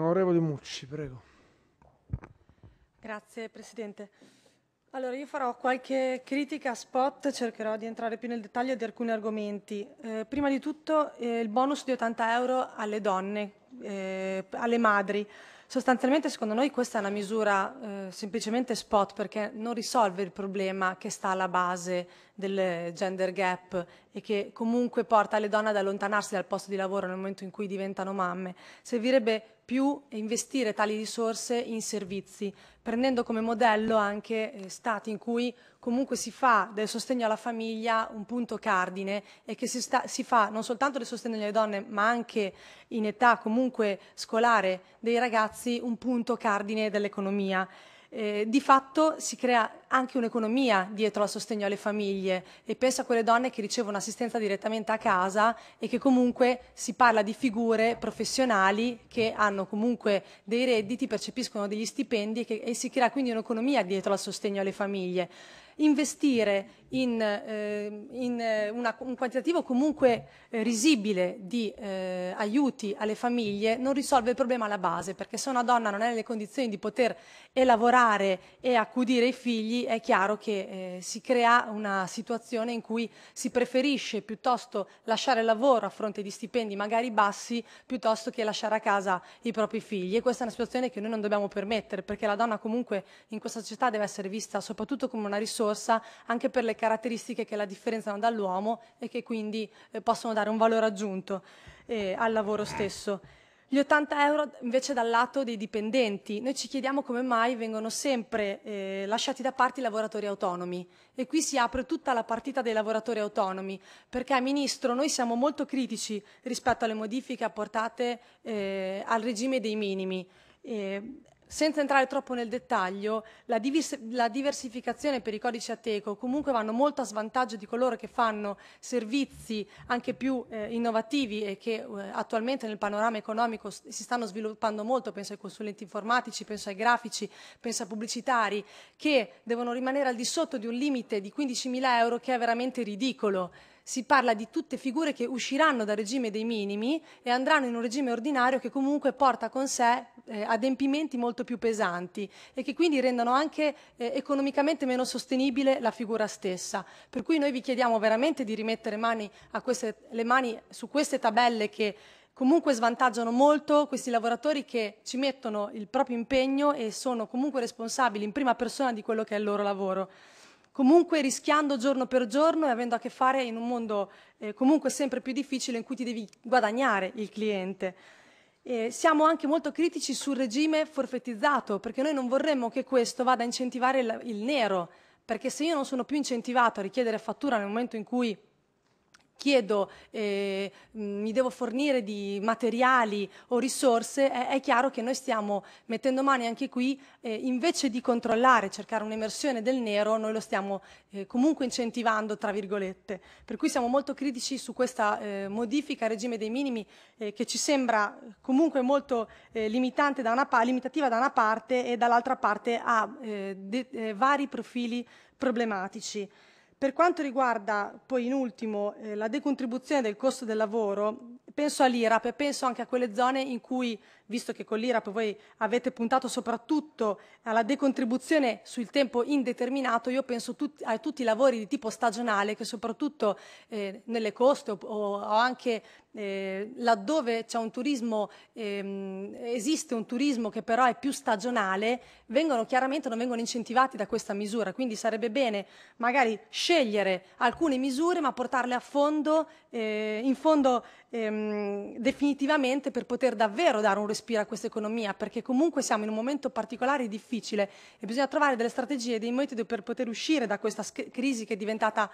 Onorevole Mucci, prego. Grazie Presidente. Allora, io farò qualche critica spot, cercherò di entrare più nel dettaglio di alcuni argomenti. Eh, prima di tutto eh, il bonus di 80 euro alle donne, eh, alle madri. Sostanzialmente secondo noi questa è una misura eh, semplicemente spot perché non risolve il problema che sta alla base del gender gap e che comunque porta le donne ad allontanarsi dal posto di lavoro nel momento in cui diventano mamme. Servirebbe più investire tali risorse in servizi, prendendo come modello anche eh, stati in cui comunque si fa del sostegno alla famiglia un punto cardine e che si, sta, si fa non soltanto del sostegno alle donne, ma anche in età comunque scolare dei ragazzi un punto cardine dell'economia eh, di fatto si crea anche un'economia dietro al sostegno alle famiglie e penso a quelle donne che ricevono assistenza direttamente a casa e che comunque si parla di figure professionali che hanno comunque dei redditi, percepiscono degli stipendi che, e si crea quindi un'economia dietro al sostegno alle famiglie investire in, eh, in eh, una, un quantitativo comunque eh, risibile di eh, aiuti alle famiglie non risolve il problema alla base, perché se una donna non è nelle condizioni di poter e lavorare e accudire i figli, è chiaro che eh, si crea una situazione in cui si preferisce piuttosto lasciare il lavoro a fronte di stipendi magari bassi, piuttosto che lasciare a casa i propri figli. E questa è una situazione che noi non dobbiamo permettere, perché la donna comunque in questa società deve essere vista soprattutto come una risorsa risorsa anche per le caratteristiche che la differenziano dall'uomo e che quindi eh, possono dare un valore aggiunto eh, al lavoro stesso. Gli 80 euro invece dal lato dei dipendenti, noi ci chiediamo come mai vengono sempre eh, lasciati da parte i lavoratori autonomi e qui si apre tutta la partita dei lavoratori autonomi perché Ministro noi siamo molto critici rispetto alle modifiche apportate eh, al regime dei minimi. Eh, senza entrare troppo nel dettaglio, la, divers la, diversificazione per i codici ateco comunque vanno molto a svantaggio di coloro che fanno servizi anche più eh, innovativi e che eh, attualmente nel panorama economico si stanno sviluppando molto, penso ai consulenti informatici, penso ai grafici, penso ai pubblicitari, che devono rimanere al di sotto di un limite di 15.000 euro che è veramente ridicolo si parla di tutte figure che usciranno dal regime dei minimi e andranno in un regime ordinario che comunque porta con sé eh, adempimenti molto più pesanti e che quindi rendono anche eh, economicamente meno sostenibile la figura stessa. Per cui noi vi chiediamo veramente di rimettere mani queste, le mani su queste tabelle che comunque svantaggiano molto questi lavoratori che ci mettono il proprio impegno e sono comunque responsabili in prima persona di quello che è il loro lavoro comunque rischiando giorno per giorno e avendo a che fare in un mondo eh, comunque sempre più difficile in cui ti devi guadagnare il cliente. Eh, siamo anche molto critici sul regime forfettizzato, perché noi non vorremmo che questo vada a incentivare il, il nero, perché se io non sono più incentivato a richiedere fattura nel momento in cui chiedo, eh, mm, mi devo fornire di materiali o risorse, è, è, chiaro che noi stiamo mettendo mani anche qui, eh, invece di controllare, cercare un'emersione del nero, noi lo stiamo eh, comunque incentivando, tra virgolette. Per cui siamo molto critici su questa eh, modifica al regime dei minimi eh, che ci sembra comunque molto eh, da limitativa da una parte e dall'altra parte ha vari profili problematici. Per quanto riguarda poi in ultimo eh, la decontribuzione del costo del lavoro, penso all'IRAP e penso anche a quelle zone in cui visto che con l'IRAP voi avete puntato soprattutto alla decontribuzione sul tempo indeterminato, io penso tut a tutti i lavori di tipo stagionale che soprattutto eh, nelle coste o, o anche eh, laddove un turismo, ehm, esiste un turismo che però è più stagionale, vengono chiaramente non vengono incentivati da questa misura. Quindi sarebbe bene magari scegliere alcune misure ma portarle a fondo, eh, in fondo ehm, definitivamente per poter davvero dare un risultato respira questa economia, perché comunque siamo in un momento particolare e difficile e bisogna trovare delle strategie, dei metodi per poter uscire da questa crisi che è diventata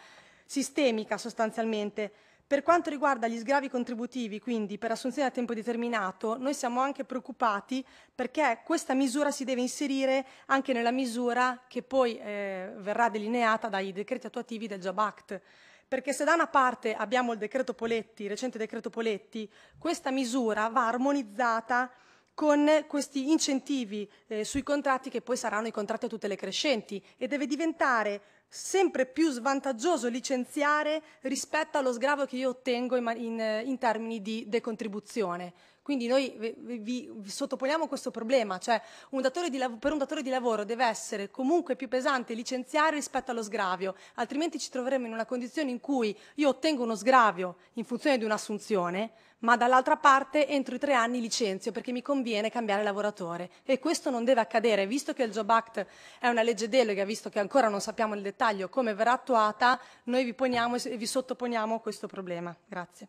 sistemica sostanzialmente. Per quanto riguarda gli sgravi contributivi, quindi per assunzione a tempo determinato, noi siamo anche preoccupati perché questa misura si deve inserire anche nella misura che poi eh, verrà delineata dai decreti attuativi del Job Act perché se da una parte abbiamo il decreto Poletti, il recente decreto Poletti, questa misura va armonizzata con questi incentivi eh, sui contratti che poi saranno i contratti a tutte le crescenti e deve diventare sempre più svantaggioso licenziare rispetto allo sgravo che io ottengo in, in, eh, in termini di decontribuzione. Quindi noi vi, vi, sottoponiamo questo problema, cioè un di, per un datore di lavoro deve essere comunque più pesante licenziare rispetto allo sgravio, altrimenti ci troveremo in una condizione in cui io ottengo uno sgravio in funzione di un'assunzione, ma dall'altra parte entro i tre anni licenzio perché mi conviene cambiare lavoratore e questo non deve accadere, visto che il Job Act è una legge delega, visto che ancora non sappiamo nel dettaglio come verrà attuata, noi vi poniamo e vi sottoponiamo questo problema. Grazie.